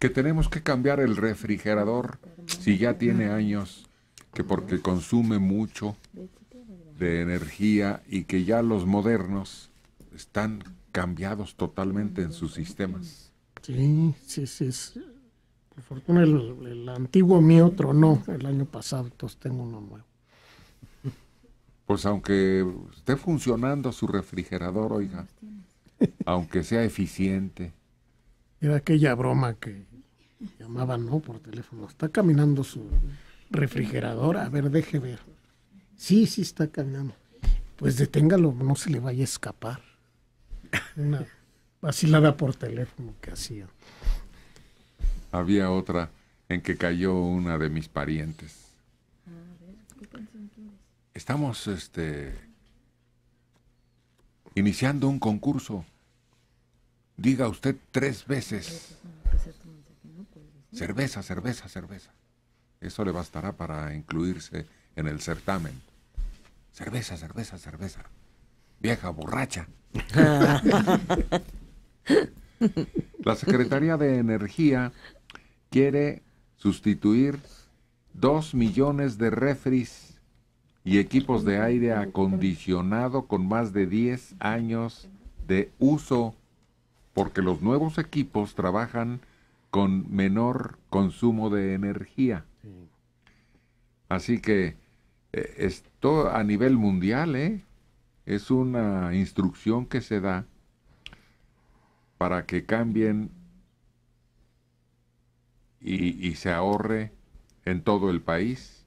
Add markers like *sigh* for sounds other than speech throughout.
que tenemos que cambiar el refrigerador si ya tiene años, que porque consume mucho de energía y que ya los modernos están cambiados totalmente en sus sistemas. Sí, sí, sí. Por fortuna el, el, antiguo mío no el año pasado, entonces tengo uno nuevo. Pues aunque esté funcionando su refrigerador, oiga, aunque sea eficiente, era aquella broma que llamaban, ¿no? Por teléfono. Está caminando su refrigerador. A ver, deje ver. Sí, sí está caminando. Pues deténgalo, no se le vaya a escapar. Una vacilada por teléfono que hacía. Había otra en que cayó una de mis parientes. Estamos este iniciando un concurso diga usted tres veces cerveza, cerveza, cerveza. Eso le bastará para incluirse en el certamen. Cerveza, cerveza, cerveza. Vieja borracha. *laughs* La Secretaría de Energía quiere sustituir dos millones de refris y equipos de aire acondicionado con más de 10 años de uso porque los nuevos equipos trabajan con menor consumo de energía. Así que eh, esto a nivel mundial ¿eh? es una instrucción que se da para que cambien y se ahorre en todo el país.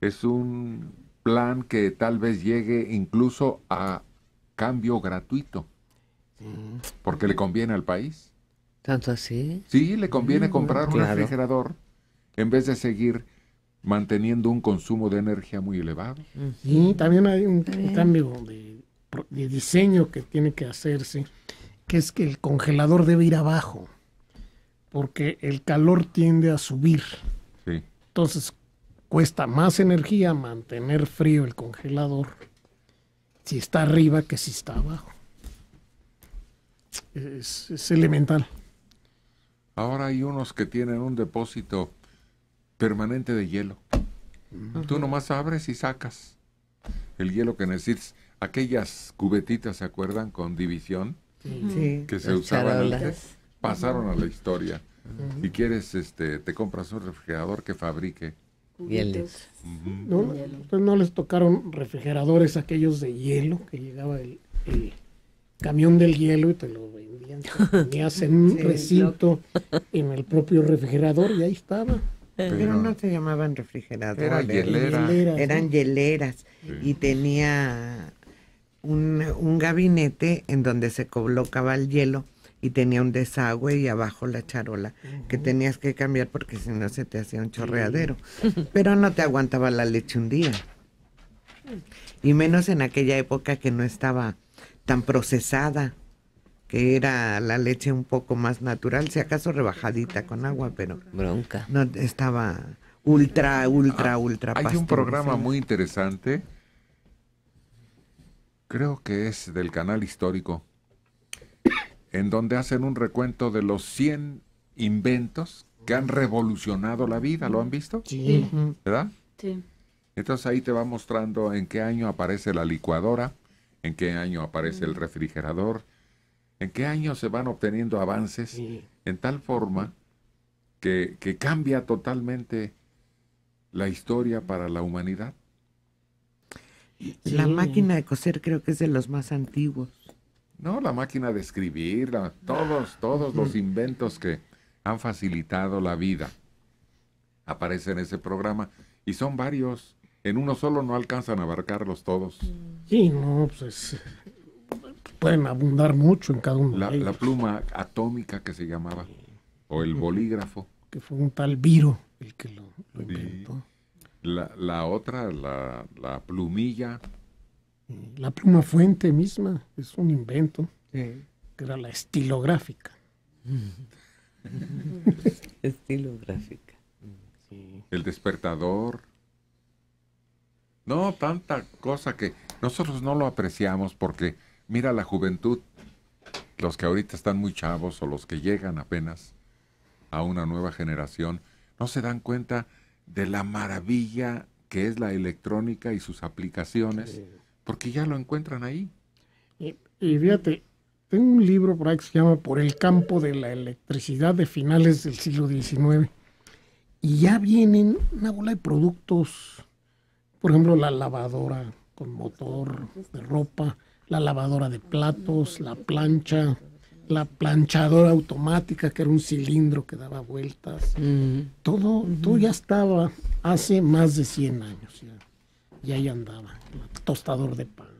Es un plan que tal vez llegue incluso a cambio gratuito. Porque le conviene al país. ¿Tanto así? Sí, le conviene mm, comprar un refrigerador en vez de seguir manteniendo un consumo de energía muy elevado. Y mm, también hay un cambio de, diseño que tiene que hacerse, que es que el congelador debe ir abajo, porque el calor tiende a subir. Entonces cuesta más energía mantener frío el congelador si está arriba que si está abajo es, elemental. Ahora hay unos que tienen un depósito permanente de hielo. Tú nomás abres y sacas el hielo que necesitas. Aquellas cubetitas, ¿se acuerdan? Con división sí. que se usaban pasaron a la historia. Y quieres, este, te compras un refrigerador que fabrique. Hieles. Pues ¿No? les tocaron refrigeradores aquellos de hielo que llegaba el camión del hielo y te lo vendían. *laughs* Tenías en un recinto, en el propio refrigerador y ahí estaba. Pero, no se llamaban refrigeradores. Eran eran hieleras. Y tenía un, gabinete en donde se colocaba el hielo y tenía un desagüe y abajo la charola que tenías que cambiar porque si no se te hacía un chorreadero. *laughs* Pero no te aguantaba la leche un día. Y menos en aquella época que no estaba tan procesada, que era la leche un poco más natural, si acaso rebajadita con agua, pero... Bronca. No, estaba ultra, ultra, ah, ultra. Hay un programa muy interesante, creo que es del canal histórico, en donde hacen un recuento de los 100 inventos que han revolucionado la vida, ¿lo han visto? Sí. ¿Verdad? Sí. Entonces ahí te va mostrando en qué año aparece la licuadora, en qué año aparece el mm. refrigerador, en qué año se van obteniendo avances en tal forma que, cambia totalmente la historia para la humanidad. La máquina de coser creo que es de los más antiguos. No, la máquina de escribir, todos, todos los inventos que han facilitado la vida aparecen en ese programa y son varios en uno solo no alcanzan a abarcarlos todos. Sí, no, pues pueden abundar mucho en cada uno. La, la pluma atómica que se llamaba, o el bolígrafo. Que fue un tal Viro el que lo, inventó. La, la, otra, la, plumilla. La pluma fuente misma es un invento, que era la estilográfica. *laughs* estilográfica. El despertador. No, tanta cosa que nosotros no lo apreciamos porque, mira, la juventud, los que ahorita están muy chavos o los que llegan apenas a una nueva generación, no se dan cuenta de la maravilla que es la electrónica y sus aplicaciones, porque ya lo encuentran ahí. Y, fíjate, tengo un libro por ahí que se llama Por el campo de la electricidad de finales del siglo XIX, y ya vienen una bola de productos por ejemplo, la lavadora con motor de ropa, la lavadora de platos, la plancha, la planchadora automática, que era un cilindro que daba vueltas. Mm. Todo, todo ya estaba hace más de 100 años. Ya, y ahí andaba, tostador de pan.